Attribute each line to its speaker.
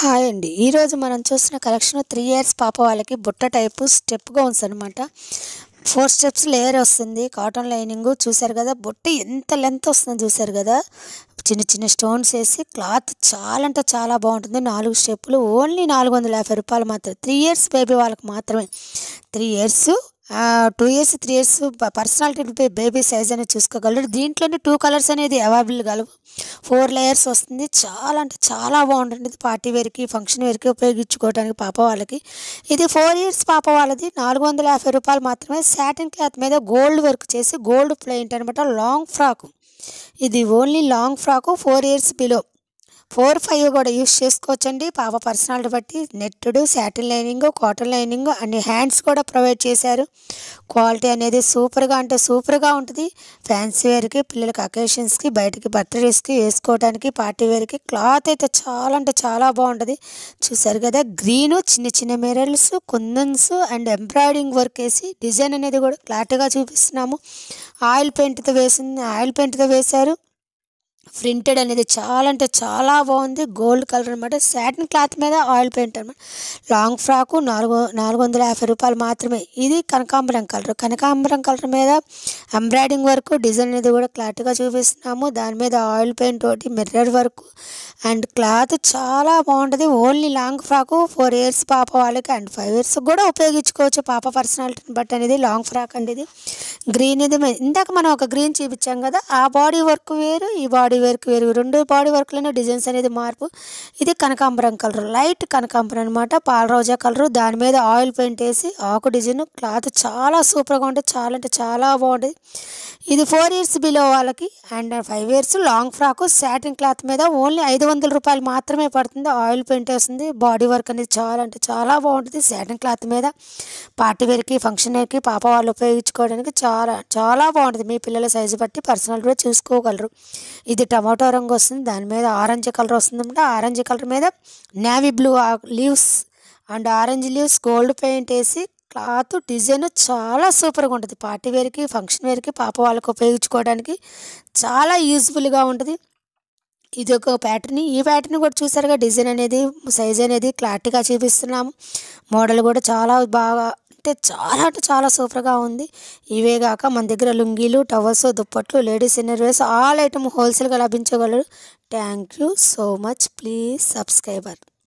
Speaker 1: hi అండి ఈరోజు మనం చూసిన కలెక్షన్ త్రీ ఇయర్స్ పాప వాళ్ళకి బుట్ట టైపు స్టెప్ గౌన్స్ అనమాట ఫోర్ స్టెప్స్ లేయర్ వస్తుంది కాటన్ లైనింగ్ చూశారు కదా బుట్ట ఎంత లెంత్ వస్తుందో చూశారు కదా చిన్న చిన్న స్టోన్స్ వేసి క్లాత్ చాలా అంటే చాలా బాగుంటుంది నాలుగు స్టెప్పులు ఓన్లీ నాలుగు వందల యాభై రూపాయలు మాత్రం త్రీ ఇయర్స్ బేబీ వాళ్ళకి మాత్రమే three years two years three years personality baby size అనేది చూసుకోగలరు దీంట్లోనే టూ కలర్స్ అనేది అవైలబుల్ కలవు ఫోర్ లేయర్స్ వస్తుంది చాలా అంటే చాలా బాగుంటుంది పార్టీ వేర్కి ఫంక్షన్ వేర్కి ఉపయోగించుకోవడానికి పాప వాళ్ళకి ఇది ఫోర్ ఇయర్స్ పాప వాళ్ళది నాలుగు వందల యాభై రూపాయలు మాత్రమే శాటిన్ క్లాత్ మీద గోల్డ్ వర్క్ చేసి గోల్డ్ ప్లేంట్ అనమాట లాంగ్ ఫ్రాక్ ఇది only long frock four years below four five కూడా యూస్ చేసుకోవచ్చండి పాప పర్సనాలిటీ బట్టి నెట్టుడు శాటిల్ లైనింగ్ కాటన్ లైనింగ్ అన్ని హ్యాండ్స్ కూడా ప్రొవైడ్ చేశారు క్వాలిటీ అనేది సూపర్గా అంటే సూపర్గా ఉంటుంది ఫ్యాన్సీ వేర్కి పిల్లలకి అకేషన్స్కి బయటకి బర్త్డేస్కి వేసుకోవడానికి పార్టీ వేర్కి క్లాత్ అయితే చాలా అంటే చాలా బాగుంటుంది చూసారు కదా గ్రీను చిన్న చిన్న mirrors kundans and embroidering work వేసి డిజైన్ అనేది కూడా క్లారిటీగా చూపిస్తున్నాము ఆయిల్ పెయింట్తో వేసింది ఆయిల్ పెయింట్తో వేశారు ప్రింటెడ్ అనేది చాలా అంటే చాలా బాగుంది గోల్డ్ కలర్ అనమాట సాటిన్ క్లాత్ మీద ఆయిల్ పెయింట్ అనమాట లాంగ్ ఫ్రాకు నాలుగు నాలుగు వందల యాభై రూపాయలు మాత్రమే ఇది కనకాంబరం కలర్ కనకాంబరం కలర్ మీద ఎంబ్రాయిడింగ్ వర్క్ డిజైన్ అనేది కూడా క్లారిటీగా చూపిస్తున్నాము దాని మీద ఆయిల్ పెయింట్ ఒకటి మిర్రర్ వర్క్ అండ్ క్లాత్ చాలా బాగుంటుంది only long frock four years పాప వాళ్ళకి అండ్ ఫైవ్ ఇయర్స్ కూడా ఉపయోగించుకోవచ్చు పాప పర్సనాలిటీని బట్టి అనేది లాంగ్ ఫ్రాక్ అనేది గ్రీన్ ఇది ఇందాక మనం ఒక గ్రీన్ చూపించాం కదా ఆ బాడీ వర్క్ వేరు ఈ బాడీ సింగిల్ వేరు రెండు బాడీ వర్క్లోనే డిజైన్స్ అనేది మార్పు ఇది కనకాంబరం కలర్ లైట్ కనకాంబరం అనమాట పాల రోజా కలరు దాని మీద ఆయిల్ పెయింట్ వేసి ఆకు డిజైన్ క్లాత్ చాలా సూపర్గా ఉంటుంది చాలా అంటే చాలా బాగుంటుంది ఇది ఫోర్ ఇయర్స్ బిలో వాళ్ళకి and five years long frock satin cloth మీద ఓన్లీ ఐదు వందల రూపాయలు మాత్రమే పడుతుంది ఆయిల్ పెయింట్ వస్తుంది బాడీ వర్క్ అనేది చాలా అంటే చాలా బాగుంటుంది శాటిన్ క్లాత్ మీద పార్టీ వేర్కి ఫంక్షన్ వేర్కి పాప వాళ్ళు ఉపయోగించుకోవడానికి చాలా చాలా బాగుంటుంది మీ పిల్లల సైజు బట్టి పర్సనల్ కూడా చూసుకోగలరు ఇది టమాటో రంగు వస్తుంది దాని మీద ఆరెంజ్ కలర్ వస్తుందంటే ఆరెంజ్ కలర్ మీద navy blue leaves and orange leaves gold paint వేసి క్లాత్ డిజైన్ చాలా సూపర్గా ఉంటుంది పార్టీ వేర్కి ఫంక్షన్ వేర్కి పాప వాళ్ళకి ఉపయోగించుకోవడానికి చాలా యూజ్ఫుల్గా ఉంటుంది ఇది ఒక ప్యాటర్న్ ఈ ప్యాటర్న్ కూడా చూసారుగా డిజైన్ అనేది సైజ్ అనేది క్లారిటీగా చూపిస్తున్నాము మోడల్ కూడా చాలా బాగా అంటే చాలా అంటే చాలా సూపర్గా ఉంది ఇవే కాక మన దగ్గర లుంగీలు టవర్స్ దుప్పట్లు లేడీస్ ఇన్నర్ ఆల్ ఐటమ్ హోల్సేల్గా లభించగలరు thank you so much please subscriber